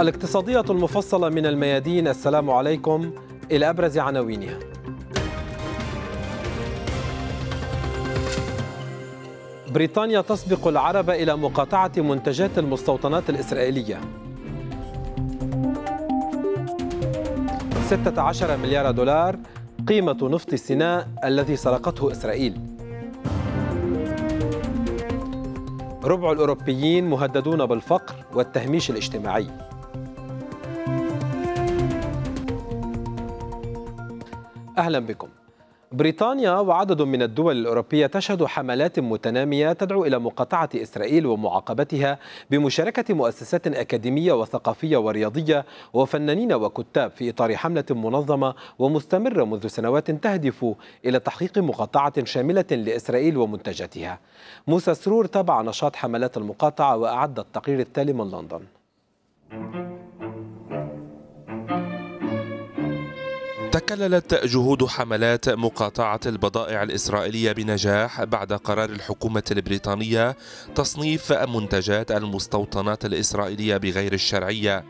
الاقتصادية المفصلة من الميادين السلام عليكم إلى أبرز عناوينها بريطانيا تسبق العرب إلى مقاطعة منتجات المستوطنات الإسرائيلية 16 مليار دولار قيمة نفط سيناء الذي سرقته إسرائيل ربع الأوروبيين مهددون بالفقر والتهميش الاجتماعي أهلا بكم بريطانيا وعدد من الدول الأوروبية تشهد حملات متنامية تدعو إلى مقاطعة إسرائيل ومعاقبتها بمشاركة مؤسسات أكاديمية وثقافية ورياضية وفنانين وكتاب في إطار حملة منظمة ومستمرة منذ سنوات تهدف إلى تحقيق مقاطعة شاملة لإسرائيل ومنتجاتها موسى سرور تابع نشاط حملات المقاطعة وأعد التقرير التالي من لندن تكللت جهود حملات مقاطعة البضائع الإسرائيلية بنجاح بعد قرار الحكومة البريطانية تصنيف منتجات المستوطنات الإسرائيلية بغير الشرعية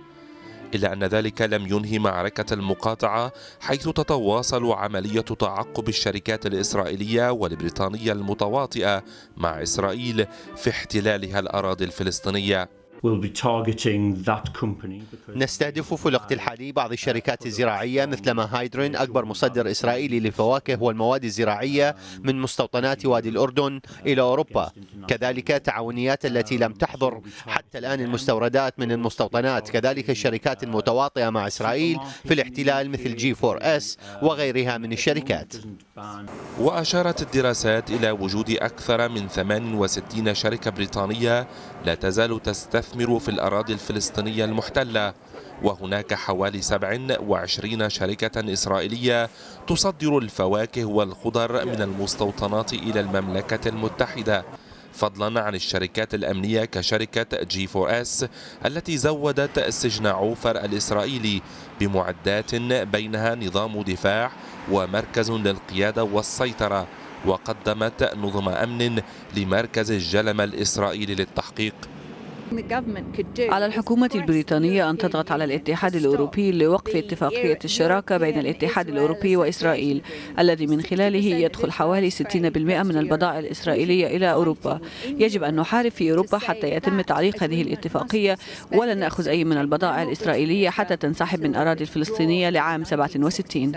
إلا أن ذلك لم ينهي معركة المقاطعة حيث تتواصل عملية تعقب الشركات الإسرائيلية والبريطانية المتواطئة مع إسرائيل في احتلالها الأراضي الفلسطينية نستهدف في الوقت الحالي بعض الشركات الزراعية مثل ما هايدرين أكبر مصدر إسرائيلي للفواكه والمواد الزراعية من مستوطنات وادي الأردن إلى أوروبا كذلك تعاونيات التي لم تحضر حتى الآن المستوردات من المستوطنات كذلك الشركات المتواطئة مع إسرائيل في الاحتلال مثل جي 4 اس وغيرها من الشركات وأشارت الدراسات إلى وجود أكثر من 68 شركة بريطانية لا تزال تستثمر يستثمر في الأراضي الفلسطينية المحتلة وهناك حوالي 27 شركة إسرائيلية تصدر الفواكه والخضر من المستوطنات إلى المملكة المتحدة فضلا عن الشركات الأمنية كشركة جي 4 اس التي زودت سجن عوفر الإسرائيلي بمعدات بينها نظام دفاع ومركز للقيادة والسيطرة وقدمت نظم أمن لمركز الجلمة الإسرائيلي للتحقيق على الحكومة البريطانية أن تضغط على الاتحاد الأوروبي لوقف اتفاقية الشراكة بين الاتحاد الأوروبي وإسرائيل الذي من خلاله يدخل حوالي 60% من البضائع الإسرائيلية إلى أوروبا يجب أن نحارب في أوروبا حتى يتم تعليق هذه الاتفاقية ولن نأخذ أي من البضائع الإسرائيلية حتى تنسحب من أراضي الفلسطينية لعام 67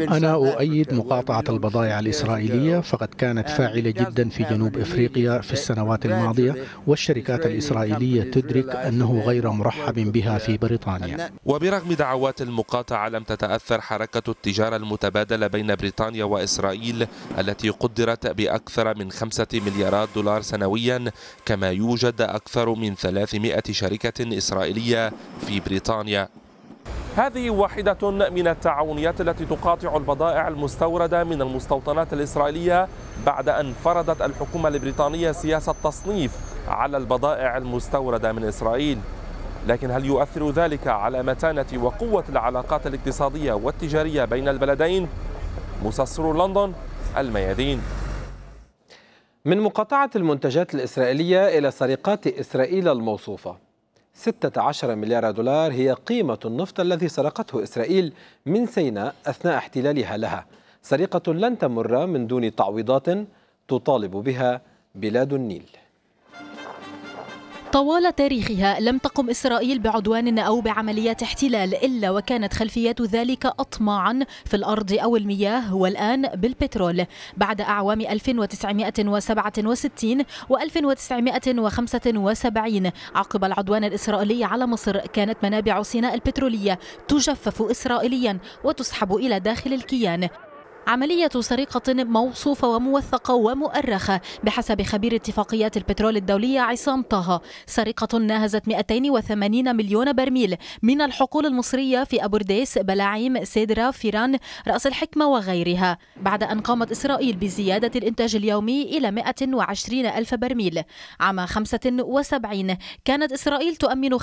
أنا أؤيد مقاطعة البضائع الإسرائيلية فقد كانت فاعلة جدا في جنوب إفريقيا في السنوات الماضية والشركات السياسات الإسرائيلية تدرك أنه غير مرحب بها في بريطانيا وبرغم دعوات المقاطعة لم تتأثر حركة التجارة المتبادلة بين بريطانيا وإسرائيل التي قدرت بأكثر من خمسة مليارات دولار سنويا كما يوجد أكثر من 300 شركة إسرائيلية في بريطانيا هذه واحدة من التعاونيات التي تقاطع البضائع المستوردة من المستوطنات الإسرائيلية بعد أن فرضت الحكومة البريطانية سياسة تصنيف على البضائع المستورده من اسرائيل لكن هل يؤثر ذلك على متانه وقوه العلاقات الاقتصاديه والتجاريه بين البلدين مستصر لندن الميادين من مقاطعة المنتجات الإسرائيلية إلى سرقات إسرائيل الموصوفة 16 مليار دولار هي قيمة النفط الذي سرقته إسرائيل من سيناء أثناء احتلالها لها سرقة لن تمر من دون تعويضات تطالب بها بلاد النيل طوال تاريخها لم تقم إسرائيل بعدوان أو بعمليات احتلال إلا وكانت خلفيات ذلك أطماعا في الأرض أو المياه والآن بالبترول بعد أعوام 1967 و 1975 عقب العدوان الإسرائيلي على مصر كانت منابع سيناء البترولية تجفف إسرائيليا وتسحب إلى داخل الكيان عملية سرقة موصوفة وموثقة ومؤرخة بحسب خبير اتفاقيات البترول الدولية عصام طه سرقة ناهزت 280 مليون برميل من الحقول المصرية في أبورديس بلاعيم سيدرا فيران رأس الحكمة وغيرها بعد أن قامت إسرائيل بزيادة الإنتاج اليومي إلى 120 ألف برميل عام 75 كانت إسرائيل تؤمن 65%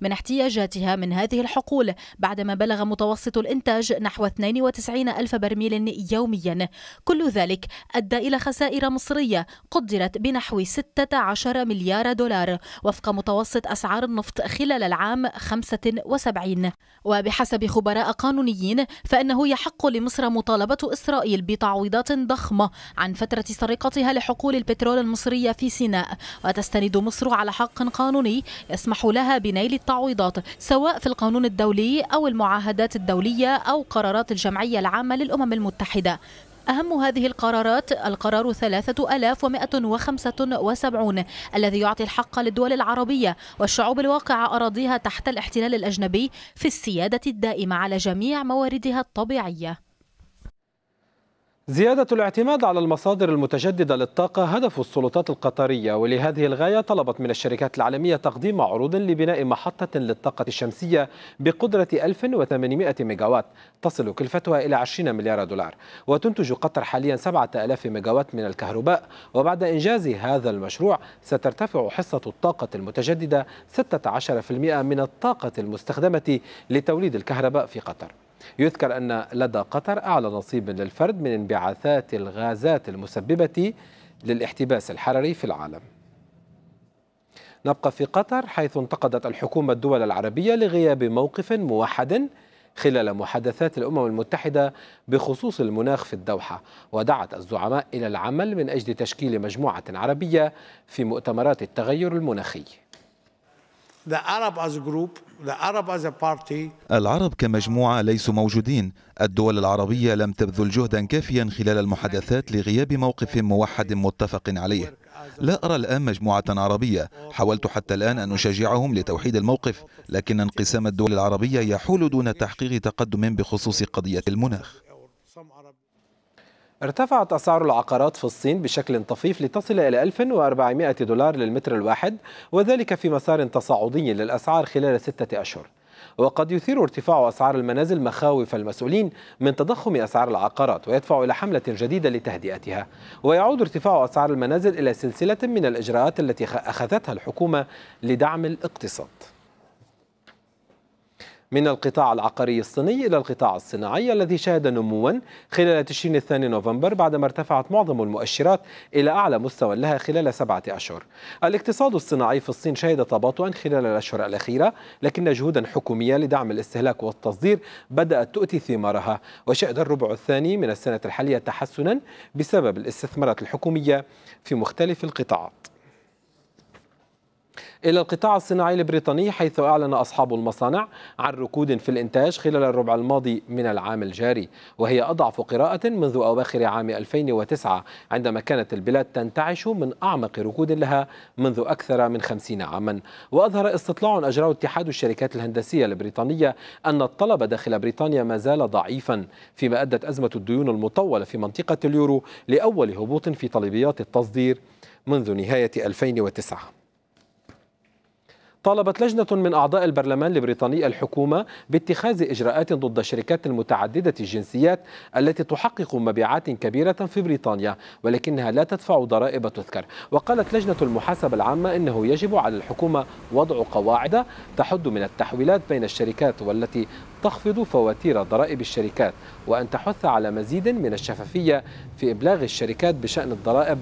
من احتياجاتها من هذه الحقول بعدما بلغ متوسط الإنتاج نحو 92 90 ألف برميل يوميا كل ذلك أدى إلى خسائر مصرية قدرت بنحو 16 مليار دولار وفق متوسط أسعار النفط خلال العام 75 وبحسب خبراء قانونيين فإنه يحق لمصر مطالبة إسرائيل بتعويضات ضخمة عن فترة سرقتها لحقول البترول المصرية في سيناء وتستند مصر على حق قانوني يسمح لها بنيل التعويضات سواء في القانون الدولي أو المعاهدات الدولية أو قرارات الجمعية الأممية العامة للأمم المتحدة أهم هذه القرارات القرار 3175 الذي يعطي الحق للدول العربية والشعوب الواقعة أراضيها تحت الاحتلال الأجنبي في السيادة الدائمة على جميع مواردها الطبيعية زيادة الاعتماد على المصادر المتجددة للطاقة هدف السلطات القطرية ولهذه الغاية طلبت من الشركات العالمية تقديم عروض لبناء محطة للطاقة الشمسية بقدرة 1800 ميجاوات تصل كلفتها إلى 20 مليار دولار وتنتج قطر حاليا 7000 ميجاوات من الكهرباء وبعد إنجاز هذا المشروع سترتفع حصة الطاقة المتجددة 16% من الطاقة المستخدمة لتوليد الكهرباء في قطر يذكر أن لدى قطر أعلى نصيب للفرد من انبعاثات الغازات المسببة للاحتباس الحراري في العالم نبقى في قطر حيث انتقدت الحكومة الدول العربية لغياب موقف موحد خلال محادثات الأمم المتحدة بخصوص المناخ في الدوحة ودعت الزعماء إلى العمل من أجل تشكيل مجموعة عربية في مؤتمرات التغير المناخي العرب كمجموعة ليسوا موجودين الدول العربية لم تبذل جهدا كافيا خلال المحادثات لغياب موقف موحد متفق عليه لا أرى الآن مجموعة عربية حاولت حتى الآن أن أشجعهم لتوحيد الموقف لكن انقسام الدول العربية يحول دون تحقيق تقدم بخصوص قضية المناخ ارتفعت أسعار العقارات في الصين بشكل طفيف لتصل إلى 1400 دولار للمتر الواحد وذلك في مسار تصاعدي للأسعار خلال ستة أشهر وقد يثير ارتفاع أسعار المنازل مخاوف المسؤولين من تضخم أسعار العقارات ويدفع إلى حملة جديدة لتهدئتها ويعود ارتفاع أسعار المنازل إلى سلسلة من الإجراءات التي أخذتها الحكومة لدعم الاقتصاد من القطاع العقاري الصيني إلى القطاع الصناعي الذي شهد نموا خلال تشرين الثاني نوفمبر بعدما ارتفعت معظم المؤشرات إلى أعلى مستوى لها خلال سبعة أشهر الاقتصاد الصناعي في الصين شهد تباطؤا خلال الأشهر الأخيرة لكن جهودا حكومية لدعم الاستهلاك والتصدير بدأت تؤتي ثمارها وشهد الربع الثاني من السنة الحالية تحسنا بسبب الاستثمارات الحكومية في مختلف القطاعات إلى القطاع الصناعي البريطاني حيث أعلن أصحاب المصانع عن ركود في الإنتاج خلال الربع الماضي من العام الجاري وهي أضعف قراءة منذ أواخر عام 2009 عندما كانت البلاد تنتعش من أعمق ركود لها منذ أكثر من 50 عاما وأظهر استطلاع أجراه اتحاد الشركات الهندسية البريطانية أن الطلب داخل بريطانيا ما زال ضعيفا فيما أدت أزمة الديون المطولة في منطقة اليورو لأول هبوط في طلبيات التصدير منذ نهاية 2009 طالبت لجنة من أعضاء البرلمان البريطاني الحكومة باتخاذ إجراءات ضد الشركات المتعددة الجنسيات التي تحقق مبيعات كبيرة في بريطانيا ولكنها لا تدفع ضرائب تذكر وقالت لجنة المحاسبة العامة إنه يجب على الحكومة وضع قواعد تحد من التحويلات بين الشركات والتي تخفض فواتير ضرائب الشركات وأن تحث على مزيد من الشفافية في إبلاغ الشركات بشأن الضرائب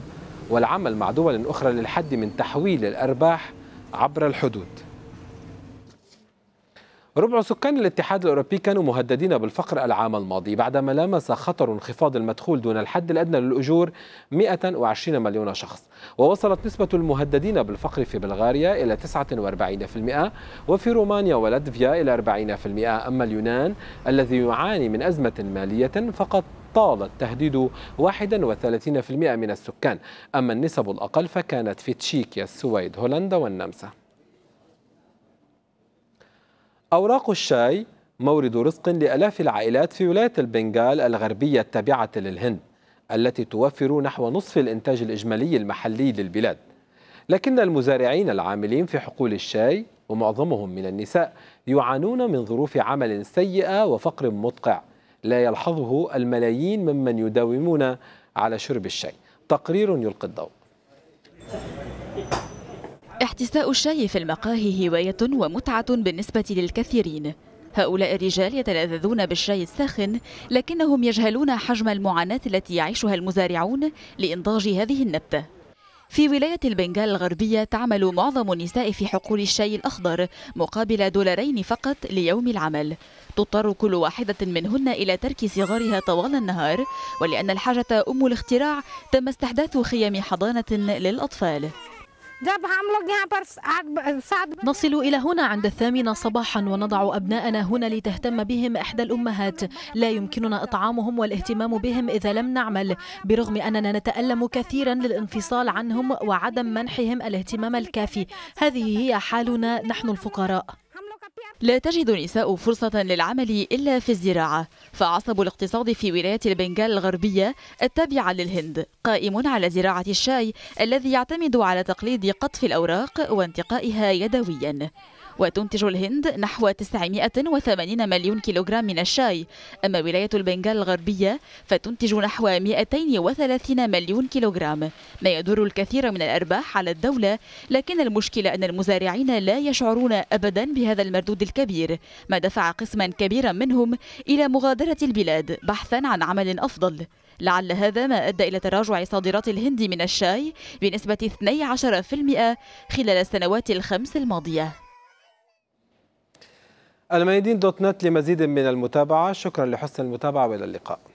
والعمل مع دول أخرى للحد من تحويل الأرباح عبر الحدود ربع سكان الاتحاد الأوروبي كانوا مهددين بالفقر العام الماضي بعدما لامس خطر انخفاض المدخول دون الحد الأدنى للأجور 120 مليون شخص ووصلت نسبة المهددين بالفقر في بلغاريا إلى 49% وفي رومانيا ولاتفيا إلى 40% أما اليونان الذي يعاني من أزمة مالية فقد طال التهديد 31% من السكان أما النسب الأقل فكانت في تشيكيا السويد هولندا والنمسا أوراق الشاي مورد رزق لألاف العائلات في ولاية البنغال الغربية التابعة للهند التي توفر نحو نصف الإنتاج الإجمالي المحلي للبلاد لكن المزارعين العاملين في حقول الشاي ومعظمهم من النساء يعانون من ظروف عمل سيئة وفقر مدقع لا يلحظه الملايين ممن يداومون على شرب الشاي تقرير يلقي الضوء احتساء الشاي في المقاهي هواية ومتعة بالنسبة للكثيرين هؤلاء الرجال يتلذذون بالشاي الساخن لكنهم يجهلون حجم المعاناة التي يعيشها المزارعون لإنضاج هذه النبتة في ولاية البنغال الغربية تعمل معظم النساء في حقول الشاي الأخضر مقابل دولارين فقط ليوم العمل تضطر كل واحدة منهن إلى ترك صغارها طوال النهار ولأن الحاجة أم الاختراع تم استحداث خيام حضانة للأطفال آه، نصل إلى هنا عند الثامنة صباحا ونضع أبناءنا هنا لتهتم بهم إحدى الأمهات لا يمكننا إطعامهم والاهتمام بهم إذا لم نعمل برغم أننا نتألم كثيرا للانفصال عنهم وعدم منحهم الاهتمام الكافي هذه هي حالنا نحن الفقراء لا تجد النساء فرصة للعمل إلا في الزراعة فعصب الاقتصاد في ولاية البنغال الغربية التابعة للهند قائم على زراعة الشاي الذي يعتمد على تقليد قطف الأوراق وانتقائها يدويا وتنتج الهند نحو 980 مليون كيلوغرام من الشاي أما ولاية البنغال الغربية فتنتج نحو 230 مليون كيلوغرام ما يدر الكثير من الأرباح على الدولة لكن المشكلة أن المزارعين لا يشعرون أبدا بهذا المردود الكبير ما دفع قسما كبيرا منهم إلى مغادرة البلاد بحثا عن عمل أفضل لعل هذا ما أدى إلى تراجع صادرات الهند من الشاي بنسبة 12% خلال السنوات الخمس الماضية الميادين دوت نت لمزيد من المتابعة شكرا لحسن المتابعة وإلى اللقاء